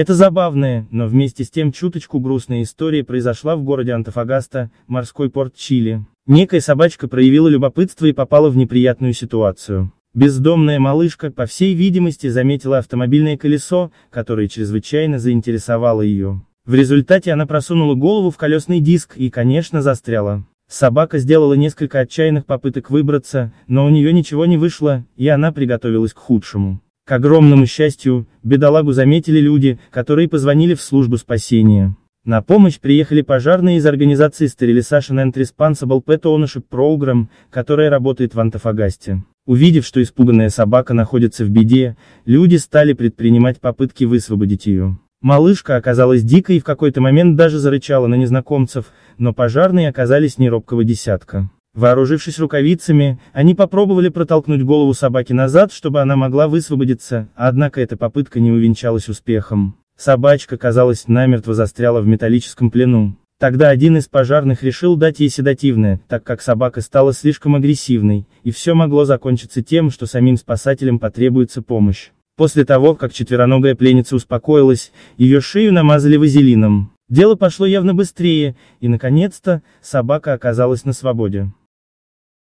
Это забавная, но вместе с тем чуточку грустная история произошла в городе Антофагаста, морской порт Чили. Некая собачка проявила любопытство и попала в неприятную ситуацию. Бездомная малышка, по всей видимости, заметила автомобильное колесо, которое чрезвычайно заинтересовало ее. В результате она просунула голову в колесный диск и, конечно, застряла. Собака сделала несколько отчаянных попыток выбраться, но у нее ничего не вышло, и она приготовилась к худшему. К огромному счастью, бедолагу заметили люди, которые позвонили в службу спасения. На помощь приехали пожарные из организации Sterilization and Responsible Pet Ownership Program, которая работает в Антофагасте. Увидев, что испуганная собака находится в беде, люди стали предпринимать попытки высвободить ее. Малышка оказалась дикой и в какой-то момент даже зарычала на незнакомцев, но пожарные оказались не робкого десятка. Вооружившись рукавицами, они попробовали протолкнуть голову собаки назад, чтобы она могла высвободиться, однако эта попытка не увенчалась успехом. Собачка, казалось, намертво застряла в металлическом плену. Тогда один из пожарных решил дать ей седативное, так как собака стала слишком агрессивной, и все могло закончиться тем, что самим спасателям потребуется помощь. После того, как четвероногая пленница успокоилась, ее шею намазали вазелином. Дело пошло явно быстрее, и наконец-то, собака оказалась на свободе.